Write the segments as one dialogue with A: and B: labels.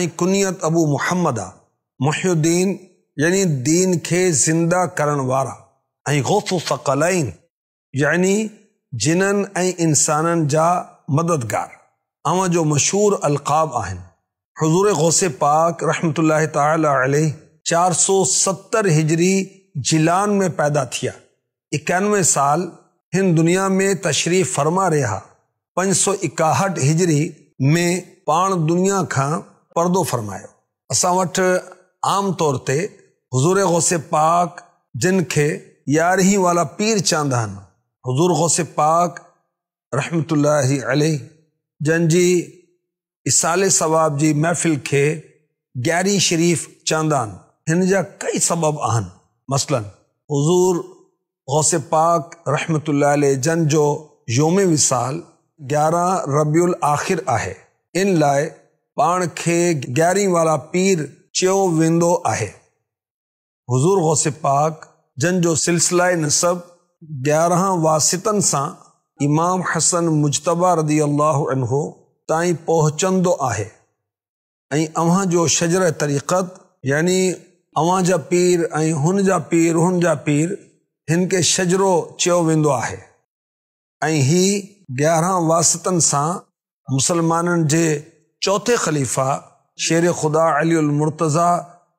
A: कुनियत अबू मुहम्मद आहे यानि यानी दीन के ज़िंदा करण वारा ऐं गौसु सकलाइन यानी ज जा मददगार अवां जो मशहूर अलक़ाब आन हज़ूर गौसे पाक रहमत ताली सौ सत्तर हिजरी जिलान में पैदा थिया इक्यानवे साल हिन दुनिया में तशरीफ़ फरमा रहा पौ सौ इकाहठ हिजरी में पा दुनिया का पर्दो फरमायो अस आम तौर ते हुजूर गौसे पाक जिन के यारहीं वाला पीर चांदन हुजूर हज़ूर गौसे पाक रहमत जंहिंजी इसाले सवाब जी महफ़िल के ग्यारी शरीफ़ चांदा आहिनि जा कई सबब आन मसलन हज़ूर गौस पाक अलैह जन जो योम विसाल ग्यारह रबियुल आख़िर आहे इन लाए पाण खे ॻ्यारहीं वारा पीर चयो वेंदो आहे हज़ूर वोसि पाक जन जंहिंजो सिलसिले नसब ग्यारहं वासितनि सां इमाम हसन मुजतबा रदी अल ताईं पहुचंदो आहे ऐं अव्हां जो शजर तरीक़त यानी अव्हां जा पीर ऐं हुन जा पीर हुन जा पीर हिन खे शजरो चयो वेंदो आहे ऐं हीउ ग्यारहं वासितनि सां मुसलमाननि जे चौथे खलीफा शेर ख़ुदा अलीमरतज़ा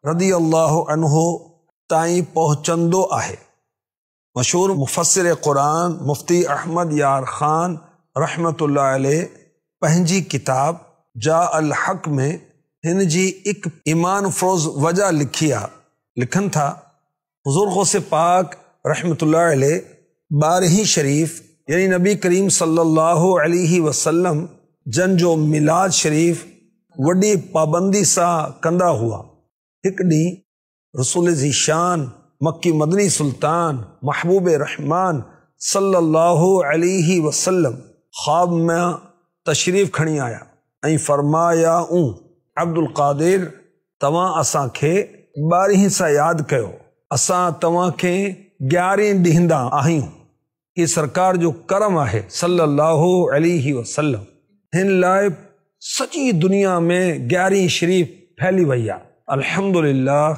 A: रदी अल्लाह अनहो ताई पहुचंदो आहे मशहूर मुफ़सर क़ुरान मुफ़्ती अहमद यार ख़ान रहमत पंहिंजी किताब जा अल हक़ में हिन जी इक ईमान फ़रोज़ वजह लिखी लिखन था हज़ूर गौस पाक रहमत ॿारहीं शरीफ़ यानी नबी करीम अलैहि वसलम जन जो मिलाद शरीफ़ वॾी पाबंदी से कंदा हुआ एक डी रसूल जी शान मक्की मदनी सुल्तान महबूब रहमान सल्लल्लाहु अलैहि वसलम ख़्वाब में तशरीफ़ खड़ी आया ऐं फ़रमाया ऊं अब्दुल क़ादिर तव्हां के बारह सा याद कयो असां के ग्यारह ॾींदा आहियूं ये सरकार जो करम है सल्लल्लाहु अलैहि वसलम हिन लाए सची दुनिया में ग्यारह शरीफ फैली भैया अल्हम्दुलिल्लाह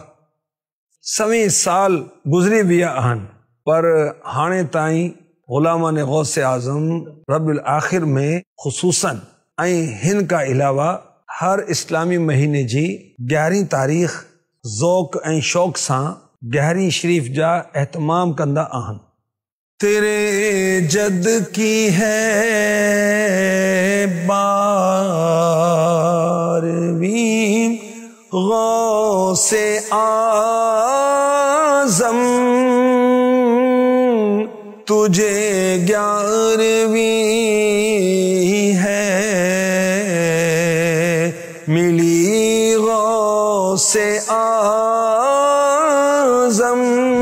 A: सवें साल गुज़री विया आहिनि पर हाणे ताईं ग़ुलामान गौस आज़म रबुल आख़िर में ख़ुशूसनि ऐं हिन खां अलावा हर इस्लामी महीने जी ग्यारहीं तारीख़ ज़ौक़ ऐं शौक़ सां ग्यारह शरीफ़ जा अहतमाम कंदा आहिनि
B: तेरे जद की है बारवीं गौ से आजम तुझे ग्यारहवीं है मिली गौ
A: से आजम